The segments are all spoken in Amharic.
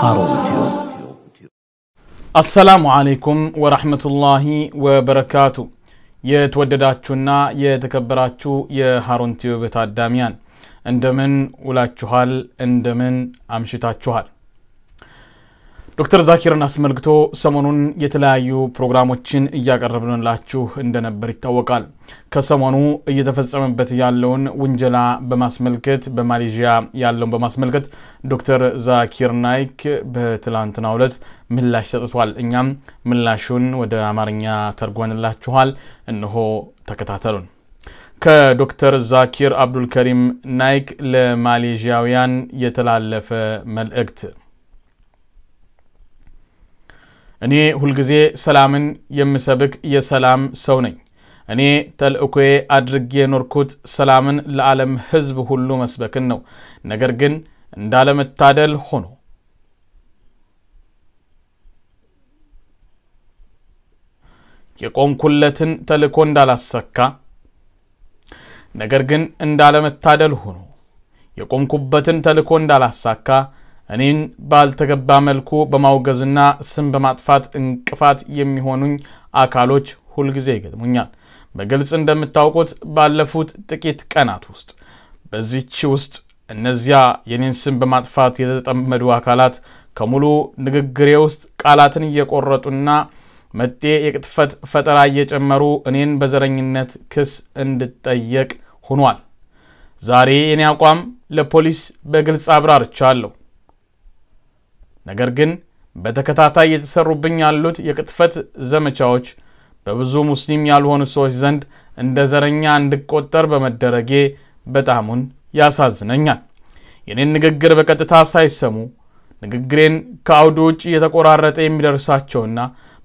ሀሩን ቲዩብ። አሰላሙ አለይኩም ወራህመቱላሂ ወበረካቱ። የተወደዳችሁና የተከበራችሁ የሀሩን ቲዩብ ታዳሚያን እንደምን ውላችኋል? እንደምን አምሽታችኋል? ዶክተር ዛኪርን አስመልክቶ ሰሞኑን የተለያዩ ፕሮግራሞችን እያቀረብንላችሁ እንደነበር ይታወቃል። ከሰሞኑ እየተፈጸመበት ያለውን ውንጀላ በማስመልከት በማሌዥያ ያለውን በማስመልከት ዶክተር ዛኪር ናይክ በትላንትናው ዕለት ምላሽ ሰጥቷል። እኛም ምላሹን ወደ አማርኛ ተርጓንላችኋል። እነሆ ተከታተሉን። ከዶክተር ዛኪር አብዱልከሪም ናይክ ለማሌዥያውያን የተላለፈ መልእክት እኔ ሁልጊዜ ሰላምን የምሰብክ የሰላም ሰው ነኝ። እኔ ተልእኮዬ አድርጌ የኖርኩት ሰላምን ለዓለም ሕዝብ ሁሉ መስበክን ነው። ነገር ግን እንዳለመታደል ሆኖ የቆምኩለትን ተልእኮ እንዳላሰካ ነገር ግን እንዳለመታደል ሆኖ የቆምኩበትን ተልእኮ እንዳላሳካ እኔን ባልተገባ መልኩ በማውገዝና ስም በማጥፋት እንቅፋት የሚሆኑኝ አካሎች ሁልጊዜ ይገጥሙኛል። በግልጽ እንደምታውቁት ባለፉት ጥቂት ቀናት ውስጥ በዚች ውስጥ እነዚያ የኔን ስም በማጥፋት የተጠመዱ አካላት ከሙሉ ንግግሬ ውስጥ ቃላትን እየቆረጡና መጤ የቅጥፈት ፈጠራ እየጨመሩ እኔን በዘረኝነት ክስ እንድጠየቅ ሆኗል። ዛሬ የኔ አቋም ለፖሊስ በግልጽ አብራርቻለሁ። ነገር ግን በተከታታይ የተሰሩብኝ ያሉት የቅጥፈት ዘመቻዎች በብዙ ሙስሊም ያልሆኑ ሰዎች ዘንድ እንደ ዘረኛ እንድቆጠር በመደረጌ በጣሙን ያሳዝነኛል። የኔን ንግግር በቀጥታ ሳይሰሙ ንግግሬን ከአውዱ ውጭ የተቆራረጠ የሚደርሳቸውና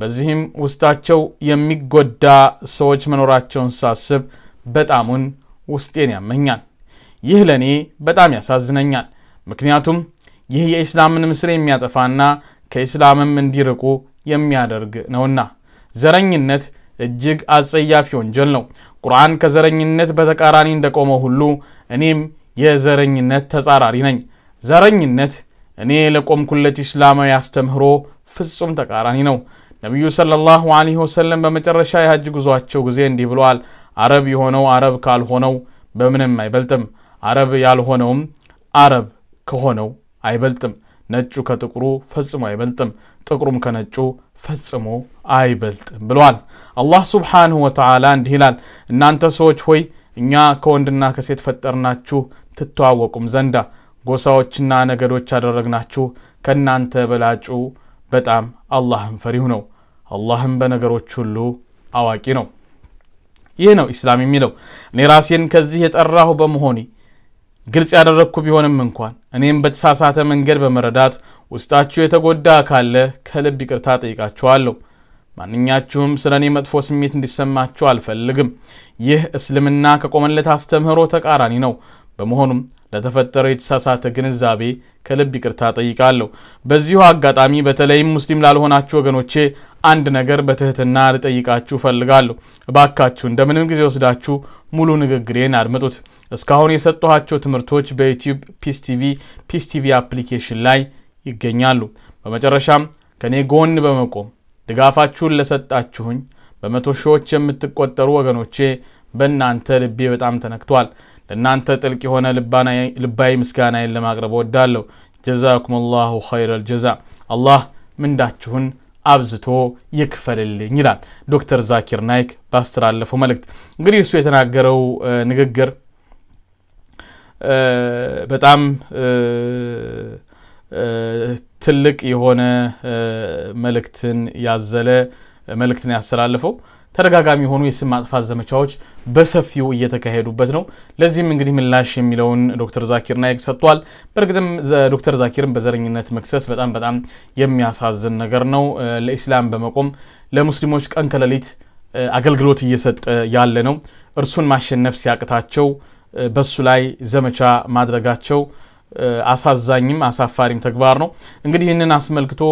በዚህም ውስጣቸው የሚጎዳ ሰዎች መኖራቸውን ሳስብ በጣሙን ውስጤን ያመኛል። ይህ ለእኔ በጣም ያሳዝነኛል። ምክንያቱም ይህ የኢስላምን ምስል የሚያጠፋና ከኢስላምም እንዲርቁ የሚያደርግ ነውና ዘረኝነት እጅግ አጸያፊ ወንጀል ነው። ቁርአን ከዘረኝነት በተቃራኒ እንደቆመ ሁሉ እኔም የዘረኝነት ተጻራሪ ነኝ። ዘረኝነት እኔ ለቆምኩለት ኢስላማዊ አስተምህሮ ፍጹም ተቃራኒ ነው። ነቢዩ ሰለላሁ ዐለይሂ ወሰለም በመጨረሻ የሐጅ ጉዟቸው ጊዜ እንዲህ ብለዋል፣ አረብ የሆነው አረብ ካልሆነው በምንም አይበልጥም፣ አረብ ያልሆነውም አረብ ከሆነው አይበልጥም። ነጩ ከጥቁሩ ፈጽሞ አይበልጥም፣ ጥቁሩም ከነጩ ፈጽሞ አይበልጥም ብለዋል። አላህ ስብሓንሁ ወተዓላ እንዲህ ይላል፣ እናንተ ሰዎች ሆይ እኛ ከወንድና ከሴት ፈጠርናችሁ ትተዋወቁም ዘንዳ ጎሳዎችና ነገዶች ያደረግናችሁ ከእናንተ በላጩ በጣም አላህን ፈሪሁ ነው። አላህም በነገሮች ሁሉ አዋቂ ነው። ይህ ነው ኢስላም የሚለው እኔ ራሴን ከዚህ የጠራሁ በመሆኔ ግልጽ ያደረግኩ ቢሆንም እንኳን እኔም በተሳሳተ መንገድ በመረዳት ውስጣችሁ የተጎዳ ካለ ከልብ ይቅርታ ጠይቃችኋለሁ። ማንኛችሁም ስለ እኔ መጥፎ ስሜት እንዲሰማችሁ አልፈልግም። ይህ እስልምና ከቆመለት አስተምህሮ ተቃራኒ ነው። በመሆኑም ለተፈጠረው የተሳሳተ ግንዛቤ ከልብ ይቅርታ ጠይቃለሁ። በዚሁ አጋጣሚ በተለይም ሙስሊም ላልሆናችሁ ወገኖቼ አንድ ነገር በትህትና ልጠይቃችሁ ፈልጋለሁ። እባካችሁ እንደምንም ጊዜ ወስዳችሁ ሙሉ ንግግሬን አድምጡት። እስካሁን የሰጠኋቸው ትምህርቶች በዩቲዩብ ፒስ ቲቪ ፒስ ቲቪ አፕሊኬሽን ላይ ይገኛሉ። በመጨረሻም ከእኔ ጎን በመቆም ድጋፋችሁን ለሰጣችሁኝ በመቶ ሺዎች የምትቆጠሩ ወገኖቼ በእናንተ ልቤ በጣም ተነክቷል። ለእናንተ ጥልቅ የሆነ ልባዊ ምስጋናዬን ለማቅረብ እወዳለሁ። ጀዛኩም ላሁ ኸይረል ጀዛ። አላህ ምንዳችሁን አብዝቶ ይክፈልልኝ ይላል ዶክተር ዛኪር ናይክ ባስተላለፈው መልእክት። እንግዲህ እሱ የተናገረው ንግግር በጣም ትልቅ የሆነ መልእክትን ያዘለ መልእክትን ያስተላልፈው ተደጋጋሚ የሆኑ የስም ማጥፋት ዘመቻዎች በሰፊው እየተካሄዱበት ነው። ለዚህም እንግዲህ ምላሽ የሚለውን ዶክተር ዛኪር ናይክ ሰጥቷል። በእርግጥም ዶክተር ዛኪርን በዘረኝነት መክሰስ በጣም በጣም የሚያሳዝን ነገር ነው። ለኢስላም በመቆም ለሙስሊሞች ቀን ከሌሊት አገልግሎት እየሰጠ ያለ ነው። እርሱን ማሸነፍ ሲያቅታቸው በሱ ላይ ዘመቻ ማድረጋቸው አሳዛኝም አሳፋሪም ተግባር ነው። እንግዲህ ይህንን አስመልክቶ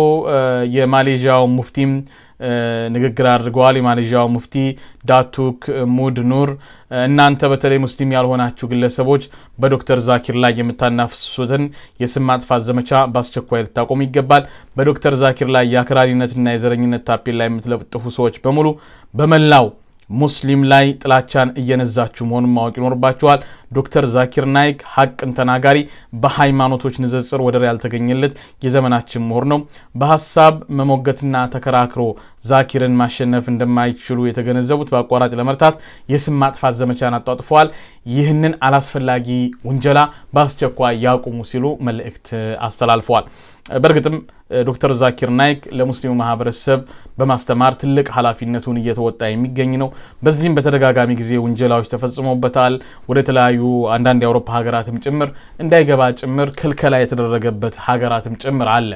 የማሌዥያው ሙፍቲም ንግግር አድርገዋል። የማሌዥያው ሙፍቲ ዳቱክ ሙድ ኑር እናንተ በተለይ ሙስሊም ያልሆናችሁ ግለሰቦች በዶክተር ዛኪር ላይ የምታናፍሱትን የስም ማጥፋት ዘመቻ በአስቸኳይ ልታቆሙ ይገባል። በዶክተር ዛኪር ላይ የአክራሪነትና የዘረኝነት ታፔል ላይ የምትለጥፉ ሰዎች በሙሉ በመላው ሙስሊም ላይ ጥላቻን እየነዛችሁ መሆኑን ማወቅ ይኖርባችኋል። ዶክተር ዛኪር ናይክ ሀቅን ተናጋሪ፣ በሃይማኖቶች ንጽጽር ወደር ያልተገኘለት የዘመናችን ምሁር ነው። በሀሳብ መሞገትና ተከራክሮ ዛኪርን ማሸነፍ እንደማይችሉ የተገነዘቡት በአቋራጭ ለመርታት የስም ማጥፋት ዘመቻን አጧጥፈዋል። ይህንን አላስፈላጊ ውንጀላ በአስቸኳይ ያቁሙ ሲሉ መልእክት አስተላልፈዋል። በእርግጥም ዶክተር ዛኪር ናይክ ለሙስሊሙ ማህበረሰብ በማስተማር ትልቅ ኃላፊነቱን እየተወጣ የሚገኝ ነው። በዚህም በተደጋጋሚ ጊዜ ውንጀላዎች ተፈጽሞበታል። ወደ ተለያዩ አንዳንድ የአውሮፓ ሀገራትም ጭምር እንዳይገባ ጭምር ክልከላ የተደረገበት ሀገራትም ጭምር አለ።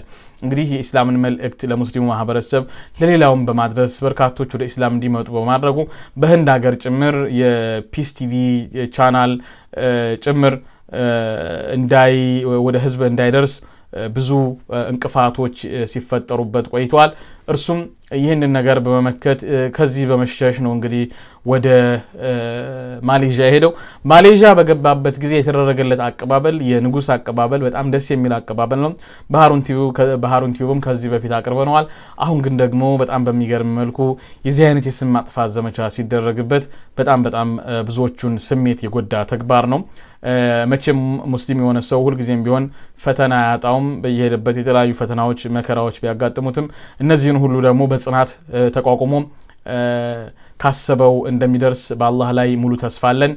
እንግዲህ የኢስላምን መልእክት ለሙስሊሙ ማህበረሰብ ለሌላውም በማድረስ በርካቶች ወደ ኢስላም እንዲመጡ በማድረጉ በህንድ ሀገር ጭምር የፒስ ቲቪ ቻናል ጭምር እንዳይ ወደ ህዝብ እንዳይደርስ ብዙ እንቅፋቶች ሲፈጠሩበት ቆይተዋል። እርሱም ይህንን ነገር በመመከት ከዚህ በመሻሽ ነው እንግዲህ ወደ ማሌዥያ የሄደው። ማሌዥያ በገባበት ጊዜ የተደረገለት አቀባበል የንጉስ አቀባበል በጣም ደስ የሚል አቀባበል ነው። ባህሩን ቲዩብም ከዚህ በፊት አቅርበነዋል። አሁን ግን ደግሞ በጣም በሚገርም መልኩ የዚህ አይነት የስም ማጥፋት ዘመቻ ሲደረግበት በጣም በጣም ብዙዎቹን ስሜት የጎዳ ተግባር ነው። መቼም ሙስሊም የሆነ ሰው ሁልጊዜም ቢሆን ፈተና አያጣውም። በየሄደበት የተለያዩ ፈተናዎች፣ መከራዎች ቢያጋጥሙትም እነዚህን ሁሉ ደግሞ በጽናት ተቋቁሞ ካሰበው እንደሚደርስ በአላህ ላይ ሙሉ ተስፋ አለን።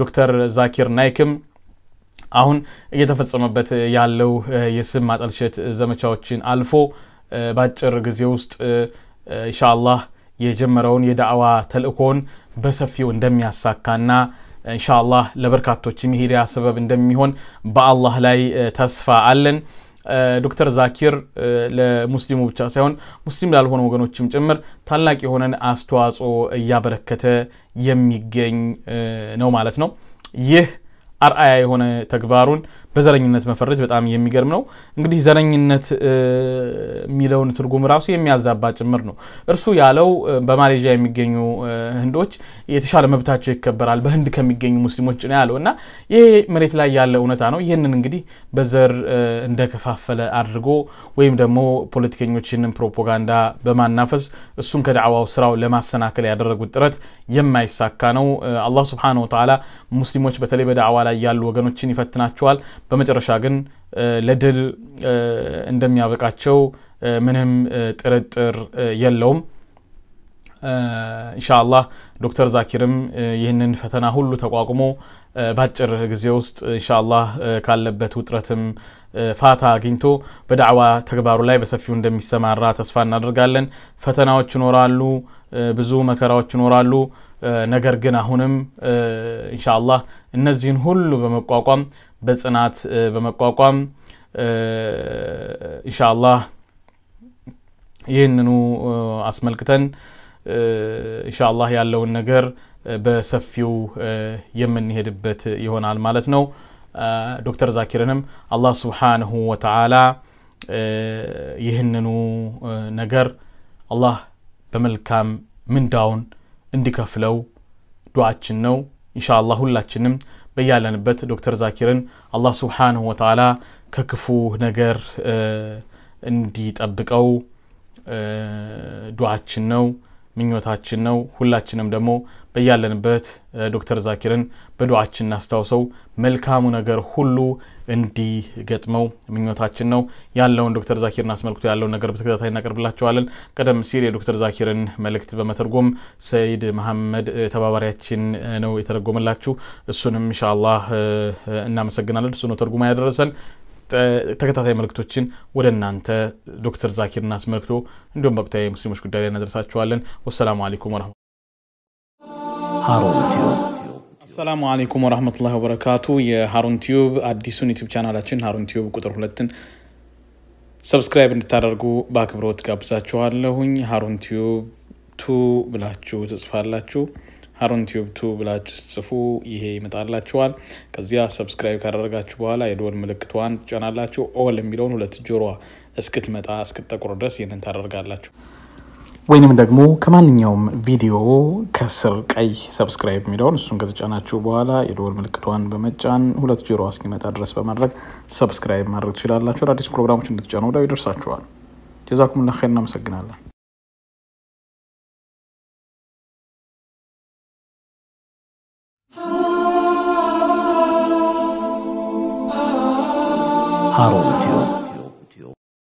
ዶክተር ዛኪር ናይክም አሁን እየተፈጸመበት ያለው የስም ማጠልሸት ዘመቻዎችን አልፎ በአጭር ጊዜ ውስጥ ኢንሻአላህ የጀመረውን የዳዕዋ ተልእኮን በሰፊው እንደሚያሳካና ኢንሻአላህ ለበርካቶች የሚሄድያ ሰበብ እንደሚሆን በአላህ ላይ ተስፋ አለን። ዶክተር ዛኪር ለሙስሊሙ ብቻ ሳይሆን ሙስሊም ላልሆነ ወገኖችም ጭምር ታላቅ የሆነን አስተዋጽኦ እያበረከተ የሚገኝ ነው ማለት ነው። ይህ አርአያ የሆነ ተግባሩን በዘረኝነት መፈረጅ በጣም የሚገርም ነው። እንግዲህ ዘረኝነት የሚለውን ትርጉም ራሱ የሚያዛባ ጭምር ነው። እርሱ ያለው በማሌዥያ የሚገኙ ህንዶች የተሻለ መብታቸው ይከበራል በህንድ ከሚገኙ ሙስሊሞች ነው ያለው እና ይሄ መሬት ላይ ያለ እውነታ ነው። ይህንን እንግዲህ በዘር እንደከፋፈለ አድርጎ ወይም ደግሞ ይህንን ፕሮፓጋንዳ በማናፈስ እሱን ከዳዕዋው ስራው ለማሰናከል ያደረጉት ጥረት የማይሳካ ነው። አላህ ስብሓነሁ ወተዓላ ሙስሊሞች በተለይ በዳዕዋ ላይ ያሉ ወገኖችን ይፈትናቸዋል። በመጨረሻ ግን ለድል እንደሚያበቃቸው ምንም ጥርጥር የለውም። ኢንሻአላህ ዶክተር ዛኪርም ይህንን ፈተና ሁሉ ተቋቁሞ በአጭር ጊዜ ውስጥ ኢንሻአላህ ካለበት ውጥረትም ፋታ አግኝቶ በዳዕዋ ተግባሩ ላይ በሰፊው እንደሚሰማራ ተስፋ እናደርጋለን። ፈተናዎች ይኖራሉ፣ ብዙ መከራዎች ይኖራሉ። ነገር ግን አሁንም ኢንሻአላህ እነዚህን ሁሉ በመቋቋም በጽናት በመቋቋም ኢንሻአላህ ይህንኑ አስመልክተን ኢንሻአላህ ያለውን ነገር በሰፊው የምንሄድበት ይሆናል ማለት ነው። ዶክተር ዛኪርንም አላህ ስብሓንሁ ወተዓላ ይህንኑ ነገር አላህ በመልካም ምንዳውን እንዲከፍለው ዱዓችን ነው ኢንሻ አላህ ሁላችንም በያለንበት ዶክተር ዛኪርን አላህ ስብሓንሁ ወተዓላ ከክፉ ነገር እንዲጠብቀው ዱዓችን ነው ምኞታችን ነው ሁላችንም ደግሞ በያለንበት ዶክተር ዛኪርን በዱዋችን እናስታውሰው። መልካሙ ነገር ሁሉ እንዲገጥመው ምኞታችን ነው። ያለውን ዶክተር ዛኪርን አስመልክቶ ያለውን ነገር በተከታታይ እናቀርብላቸዋለን። ቀደም ሲል የዶክተር ዛኪርን መልእክት በመተርጎም ሰይድ መሐመድ ተባባሪያችን ነው የተረጎመላችሁ። እሱንም ኢንሻአላህ እናመሰግናለን። እሱ ነው ተርጉማ ያደረሰን። ተከታታይ መልእክቶችን ወደ እናንተ ዶክተር ዛኪርን አስመልክቶ እንዲሁም በወቅታዊ ሙስሊሞች ጉዳይ ላይ እናደርሳችኋለን። ወሰላሙ አሌይኩም ወረመ ሃሩን ቲዩብ አሰላሙ አሌይኩም ወረህመቱላሂ ወበረካቱ። የሃሩን ቲዩብ አዲሱን ዩቲዩብ ቻናላችን ሃሩን ቲዩብ ቁጥር ሁለትን ሰብስክራይብ እንድታደርጉ በአክብሮት ጋብዛችኋለሁኝ። ሃሩን ቲዩብ ቱ ብላችሁ ትጽፋላችሁ። ሃሩን ቲዩብ ቱ ብላችሁ ስጽፉ ይሄ ይመጣላችኋል። ከዚያ ሰብስክራይብ ካደረጋችሁ በኋላ የደወል ምልክቷን ትጫናላችሁ። ኦል የሚለውን ሁለት ጆሮዋ እስክትመጣ እስክትጠቁር ድረስ ይህንን ታደርጋላችሁ። ወይንም ደግሞ ከማንኛውም ቪዲዮ ከስር ቀይ ሰብስክራይብ የሚለውን እሱን ከተጫናችሁ በኋላ የደወል ምልክቷን በመጫን ሁለት ጆሮ እስኪመጣ ድረስ በማድረግ ሰብስክራይብ ማድረግ ትችላላችሁ። አዳዲስ ፕሮግራሞች እንድትጫኑ ወዲያው ይደርሳችኋል። ላ ኸይር። እናመሰግናለን። ሀሩን